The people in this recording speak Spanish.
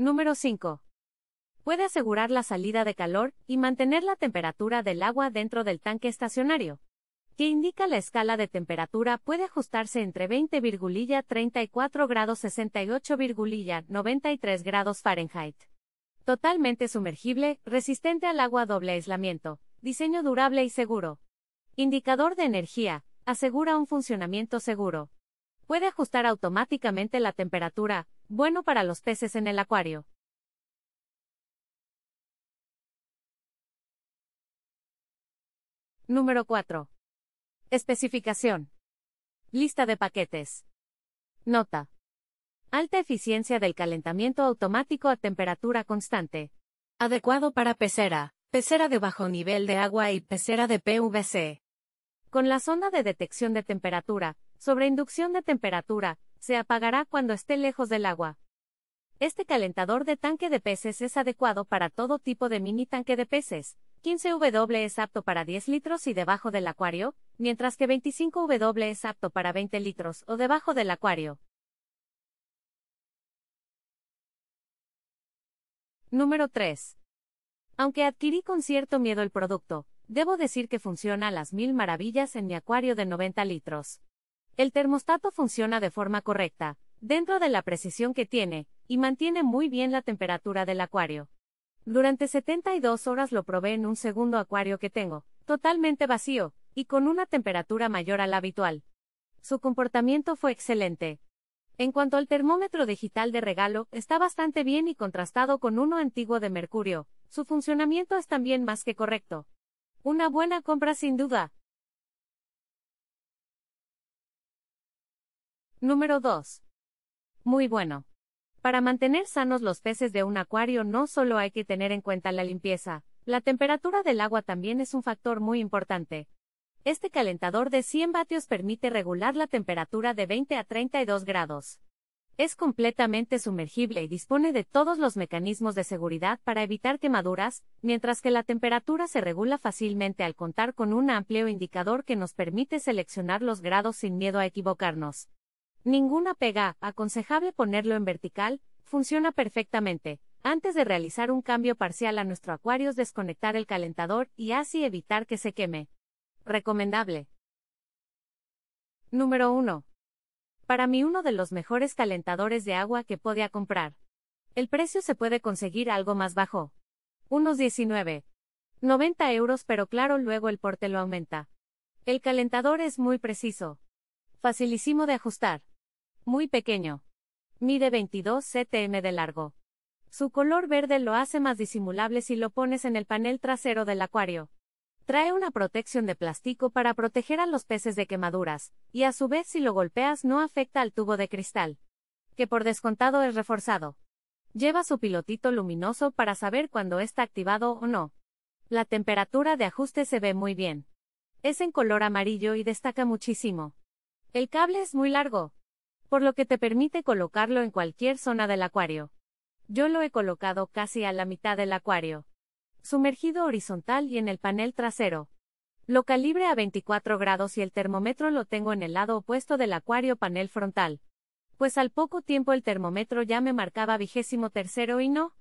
Número 5. Puede asegurar la salida de calor y mantener la temperatura del agua dentro del tanque estacionario que indica la escala de temperatura puede ajustarse entre 20,34 grados 68,93 grados Fahrenheit. Totalmente sumergible, resistente al agua doble aislamiento, diseño durable y seguro. Indicador de energía, asegura un funcionamiento seguro. Puede ajustar automáticamente la temperatura, bueno para los peces en el acuario. Número 4. Especificación. Lista de paquetes. Nota. Alta eficiencia del calentamiento automático a temperatura constante. Adecuado para pecera, pecera de bajo nivel de agua y pecera de PVC. Con la sonda de detección de temperatura, sobreinducción de temperatura, se apagará cuando esté lejos del agua. Este calentador de tanque de peces es adecuado para todo tipo de mini tanque de peces. 15W es apto para 10 litros y debajo del acuario, mientras que 25W es apto para 20 litros o debajo del acuario. Número 3. Aunque adquirí con cierto miedo el producto, debo decir que funciona a las mil maravillas en mi acuario de 90 litros. El termostato funciona de forma correcta, dentro de la precisión que tiene, y mantiene muy bien la temperatura del acuario. Durante 72 horas lo probé en un segundo acuario que tengo, totalmente vacío, y con una temperatura mayor a la habitual. Su comportamiento fue excelente. En cuanto al termómetro digital de regalo, está bastante bien y contrastado con uno antiguo de mercurio, su funcionamiento es también más que correcto. Una buena compra sin duda, Número 2. Muy bueno. Para mantener sanos los peces de un acuario no solo hay que tener en cuenta la limpieza, la temperatura del agua también es un factor muy importante. Este calentador de 100 vatios permite regular la temperatura de 20 a 32 grados. Es completamente sumergible y dispone de todos los mecanismos de seguridad para evitar quemaduras, mientras que la temperatura se regula fácilmente al contar con un amplio indicador que nos permite seleccionar los grados sin miedo a equivocarnos. Ninguna pega, aconsejable ponerlo en vertical, funciona perfectamente. Antes de realizar un cambio parcial a nuestro acuario, desconectar el calentador y así evitar que se queme. Recomendable. Número 1. Para mí uno de los mejores calentadores de agua que podía comprar. El precio se puede conseguir algo más bajo. Unos 19. euros pero claro luego el porte lo aumenta. El calentador es muy preciso. Facilísimo de ajustar. Muy pequeño. Mide 22 cm de largo. Su color verde lo hace más disimulable si lo pones en el panel trasero del acuario. Trae una protección de plástico para proteger a los peces de quemaduras, y a su vez si lo golpeas no afecta al tubo de cristal, que por descontado es reforzado. Lleva su pilotito luminoso para saber cuando está activado o no. La temperatura de ajuste se ve muy bien. Es en color amarillo y destaca muchísimo. El cable es muy largo, por lo que te permite colocarlo en cualquier zona del acuario. Yo lo he colocado casi a la mitad del acuario. Sumergido horizontal y en el panel trasero. Lo calibre a 24 grados y el termómetro lo tengo en el lado opuesto del acuario panel frontal. Pues al poco tiempo el termómetro ya me marcaba vigésimo tercero y no,